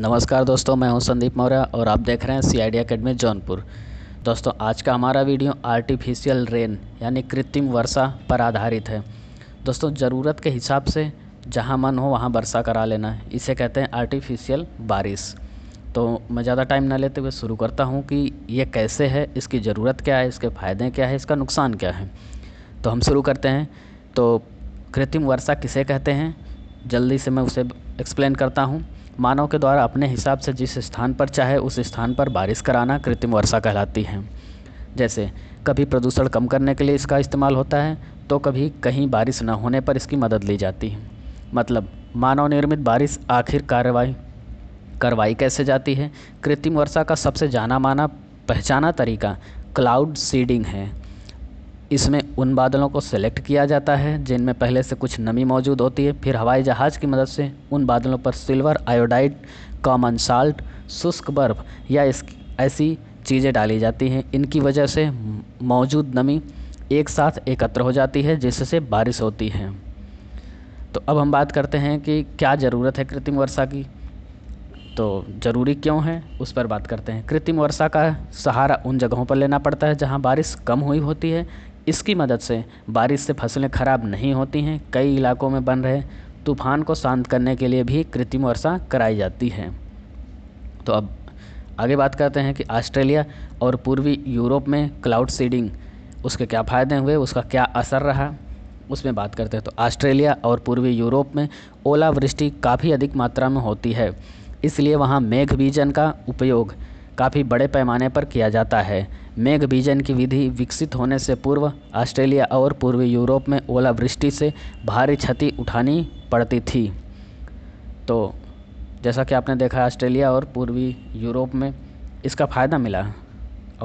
नमस्कार दोस्तों मैं हूं संदीप मौर्य और आप देख रहे हैं C I D academy Jaunpur दोस्तों आज का हमारा वीडियो आर्टिफिशियल रेन यानी कृत्रिम वर्षा पर आधारित है दोस्तों ज़रूरत के हिसाब से जहां मन हो वहां वर्षा करा लेना है इसे कहते हैं आर्टिफिशियल बारिश तो मैं ज़्यादा टाइम ना लेते हुए शुरू करता हूँ कि ये कैसे है इसकी ज़रूरत क्या है इसके फ़ायदे क्या है इसका नुकसान क्या है तो हम शुरू करते हैं तो कृत्रिम वर्षा किसे कहते हैं जल्दी से मैं उसे एक्सप्लेन करता हूँ मानव के द्वारा अपने हिसाब से जिस स्थान पर चाहे उस स्थान पर बारिश कराना कृत्रिम वर्षा कहलाती है जैसे कभी प्रदूषण कम करने के लिए इसका इस्तेमाल होता है तो कभी कहीं बारिश न होने पर इसकी मदद ली जाती है मतलब मानव निर्मित बारिश आखिर कार्रवाई कार्रवाई कैसे जाती है कृत्रिम वर्षा का सबसे जाना माना पहचाना तरीका क्लाउड सीडिंग है इसमें उन बादलों को सेलेक्ट किया जाता है जिनमें पहले से कुछ नमी मौजूद होती है फिर हवाई जहाज़ की मदद से उन बादलों पर सिल्वर आयोडाइड कॉमन साल्ट शुष्क बर्फ़ या इस ऐसी चीज़ें डाली जाती हैं इनकी वजह से मौजूद नमी एक साथ एकत्र हो जाती है जिससे बारिश होती है तो अब हम बात करते हैं कि क्या ज़रूरत है कृत्रिम वर्षा की तो ज़रूरी क्यों है उस पर बात करते हैं कृत्रिम वर्षा का सहारा उन जगहों पर लेना पड़ता है जहाँ बारिश कम हुई होती है इसकी मदद से बारिश से फसलें खराब नहीं होती हैं कई इलाकों में बन रहे तूफान को शांत करने के लिए भी कृत्रिम वर्षा कराई जाती है तो अब आगे बात करते हैं कि ऑस्ट्रेलिया और पूर्वी यूरोप में क्लाउड सीडिंग उसके क्या फ़ायदे हुए उसका क्या असर रहा उसमें बात करते हैं तो ऑस्ट्रेलिया और पूर्वी यूरोप में ओलावृष्टि काफ़ी अधिक मात्रा में होती है इसलिए वहाँ मेघ बीजन का उपयोग काफ़ी बड़े पैमाने पर किया जाता है मेघ बीजन की विधि विकसित होने से पूर्व ऑस्ट्रेलिया और पूर्वी यूरोप में ओलावृष्टि से भारी क्षति उठानी पड़ती थी तो जैसा कि आपने देखा ऑस्ट्रेलिया और पूर्वी यूरोप में इसका फ़ायदा मिला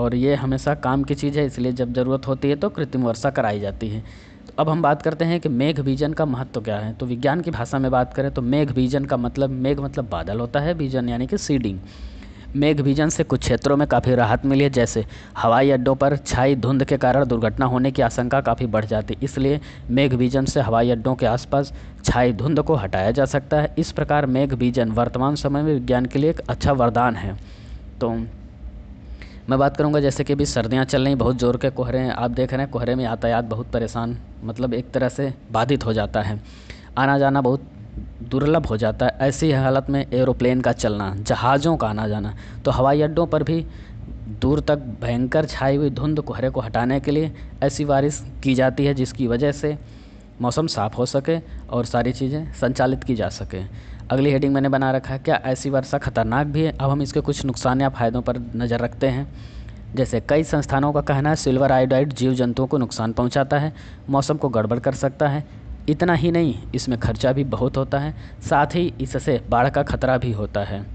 और ये हमेशा काम की चीज़ है इसलिए जब ज़रूरत होती है तो कृत्रिम वर्षा कराई जाती है तो अब हम बात करते हैं कि मेघ बीजन का महत्व क्या है तो विज्ञान की भाषा में बात करें तो मेघ बीजन का मतलब मेघ मतलब बादल होता है बीजन यानी कि सीडिंग मेघविजन से कुछ क्षेत्रों में काफ़ी राहत मिली है जैसे हवाई अड्डों पर छाई धुंध के कारण दुर्घटना होने की आशंका काफ़ी बढ़ जाती है इसलिए मेघविजन से हवाई अड्डों के आसपास छाई धुंध को हटाया जा सकता है इस प्रकार मेघविजन वर्तमान समय में विज्ञान के लिए एक अच्छा वरदान है तो मैं बात करूंगा जैसे कि अभी सर्दियां चल रही बहुत ज़ोर के कोहरे हैं आप देख रहे हैं कोहरे में यातायात बहुत परेशान मतलब एक तरह से बाधित हो जाता है आना जाना बहुत दुर्लभ हो जाता है ऐसी हालत में एरोप्लेन का चलना जहाज़ों का आना जाना तो हवाई अड्डों पर भी दूर तक भयंकर छाई हुई धुंध कोहरे को हटाने के लिए ऐसी बारिश की जाती है जिसकी वजह से मौसम साफ़ हो सके और सारी चीज़ें संचालित की जा सके अगली हेडिंग मैंने बना रखा है क्या ऐसी वर्षा खतरनाक भी है अब हम इसके कुछ नुकसान या फ़ायदों पर नज़र रखते हैं जैसे कई संस्थानों का कहना है सिल्वर आयोडाइड जीव जंतुओं को नुकसान पहुंचाता है मौसम को गड़बड़ कर सकता है इतना ही नहीं इसमें खर्चा भी बहुत होता है साथ ही इससे बाढ़ का खतरा भी होता है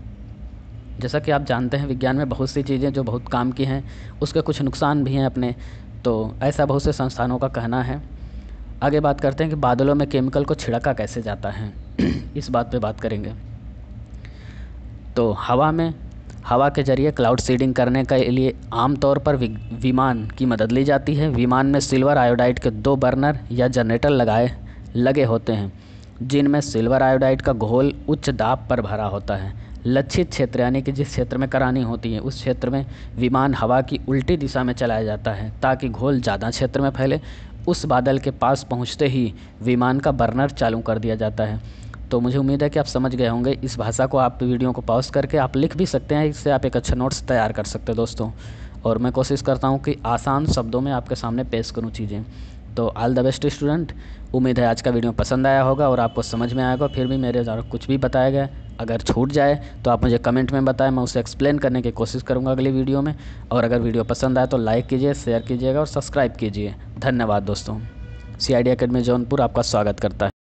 जैसा कि आप जानते हैं विज्ञान में बहुत सी चीज़ें जो बहुत काम की हैं उसके कुछ नुकसान भी हैं अपने तो ऐसा बहुत से संस्थानों का कहना है आगे बात करते हैं कि बादलों में केमिकल को छिड़का कैसे जाता है इस बात पे बात करेंगे तो हवा में हवा के जरिए क्लाउड सीडिंग करने के लिए आमतौर पर विमान की मदद ली जाती है विमान में सिल्वर आयोडाइड के दो बर्नर या जनरेटर लगाए लगे होते हैं जिनमें सिल्वर आयोडाइड का घोल उच्च दाब पर भरा होता है लक्षित क्षेत्र यानी कि जिस क्षेत्र में करानी होती है उस क्षेत्र में विमान हवा की उल्टी दिशा में चलाया जाता है ताकि घोल ज़्यादा क्षेत्र में फैले उस बादल के पास पहुँचते ही विमान का बर्नर चालू कर दिया जाता है तो मुझे उम्मीद है कि आप समझ गए होंगे इस भाषा को आप वीडियो को पॉज करके आप लिख भी सकते हैं इससे आप एक अच्छा नोट्स तैयार कर सकते हैं दोस्तों और मैं कोशिश करता हूँ कि आसान शब्दों में आपके सामने पेश करूँ चीज़ें तो ऑल द बेस्ट स्टूडेंट उम्मीद है आज का वीडियो पसंद आया होगा और आपको समझ में आएगा फिर भी मेरे द्वारा कुछ भी बताया गया अगर छूट जाए तो आप मुझे कमेंट में बताएं मैं उसे एक्सप्लेन करने की कोशिश करूँगा अगली वीडियो में और अगर वीडियो पसंद आए तो लाइक कीजिए शेयर कीजिएगा और सब्सक्राइब कीजिए धन्यवाद दोस्तों C I D academy Jaunpur आपका स्वागत करता है